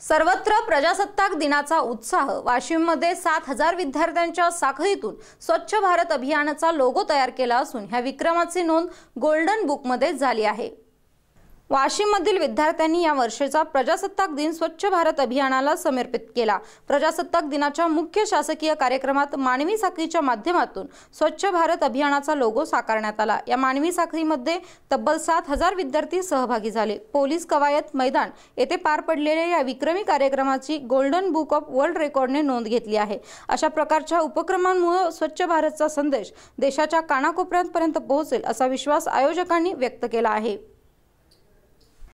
सर्वत्र प्रजासत्ताक दिनाचा उत्साह वाशिममध्ये सात हजार विद्यार्थ्यांच्या साखळीतून स्वच्छ भारत अभियानाचा लोगो तयार केला असून ह्या विक्रमाची नोंद गोल्डन बुकमध्ये झाली आहे वाशिममधील विद्यार्थ्यांनी या वर्षीचा प्रजासत्ताक दिन स्वच्छ भारत अभियानाला समर्पित केला प्रजासत्ताक दिनाच्या मुख्य शासकीय कार्यक्रमात मानवी साखळीच्या माध्यमातून स्वच्छ भारत अभियानाचा लोगो साकारण्यात आला या मानवी साखळीमध्ये तब्बल सात हजार विद्यार्थी सहभागी झाले पोलीस कवायत मैदान येथे पार पडलेल्या या विक्रमी कार्यक्रमाची गोल्डन बुक ऑफ वर्ल्ड रेकॉर्डने नोंद घेतली आहे अशा प्रकारच्या उपक्रमांमुळे स्वच्छ भारतचा संदेश देशाच्या कानाकोपऱ्यांपर्यंत पोहोचेल असा विश्वास आयोजकांनी व्यक्त केला आहे